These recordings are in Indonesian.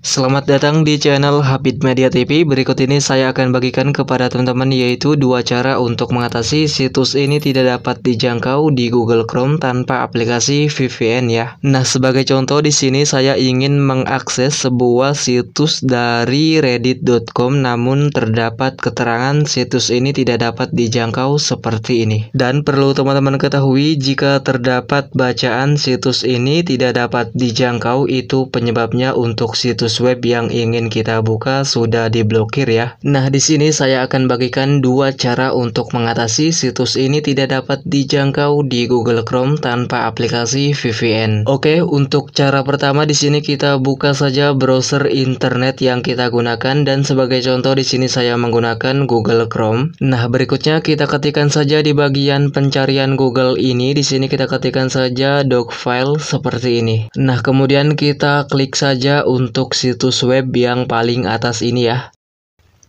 Selamat datang di channel Habib Media TV. Berikut ini saya akan bagikan kepada teman-teman yaitu dua cara untuk mengatasi situs ini tidak dapat dijangkau di Google Chrome tanpa aplikasi VPN ya. Nah, sebagai contoh di sini saya ingin mengakses sebuah situs dari reddit.com namun terdapat keterangan situs ini tidak dapat dijangkau seperti ini. Dan perlu teman-teman ketahui jika terdapat bacaan situs ini tidak dapat dijangkau itu penyebabnya untuk situs situs web yang ingin kita buka sudah diblokir ya. Nah, di sini saya akan bagikan dua cara untuk mengatasi situs ini tidak dapat dijangkau di Google Chrome tanpa aplikasi VPN. Oke, untuk cara pertama di sini kita buka saja browser internet yang kita gunakan dan sebagai contoh di sini saya menggunakan Google Chrome. Nah, berikutnya kita ketikkan saja di bagian pencarian Google ini. Di sini kita ketikkan saja doc file seperti ini. Nah, kemudian kita klik saja untuk situs web yang paling atas ini ya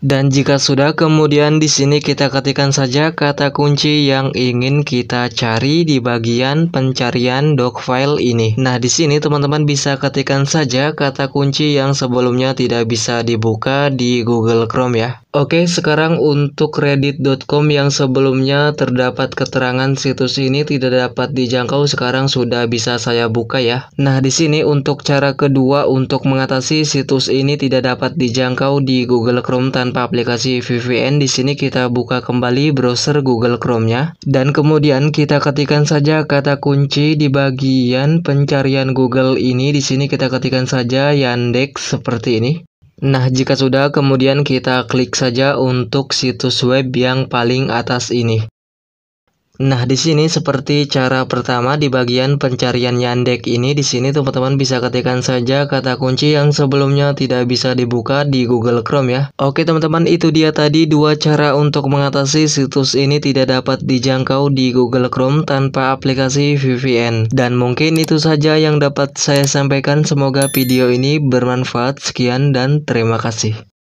dan jika sudah, kemudian di sini kita ketikkan saja kata kunci yang ingin kita cari di bagian pencarian doc file ini. Nah, di sini teman-teman bisa ketikkan saja kata kunci yang sebelumnya tidak bisa dibuka di Google Chrome ya. Oke, sekarang untuk reddit.com yang sebelumnya terdapat keterangan situs ini tidak dapat dijangkau, sekarang sudah bisa saya buka ya. Nah, di sini untuk cara kedua untuk mengatasi situs ini tidak dapat dijangkau di Google Chrome tanpa tanpa aplikasi VPN di sini kita buka kembali browser Google Chrome-nya dan kemudian kita ketikkan saja kata kunci di bagian pencarian Google ini di sini kita ketikkan saja Yandex seperti ini. Nah, jika sudah kemudian kita klik saja untuk situs web yang paling atas ini. Nah, di sini seperti cara pertama di bagian pencarian Yandex ini di sini teman-teman bisa ketikkan saja kata kunci yang sebelumnya tidak bisa dibuka di Google Chrome ya. Oke, teman-teman, itu dia tadi dua cara untuk mengatasi situs ini tidak dapat dijangkau di Google Chrome tanpa aplikasi VPN. Dan mungkin itu saja yang dapat saya sampaikan. Semoga video ini bermanfaat. Sekian dan terima kasih.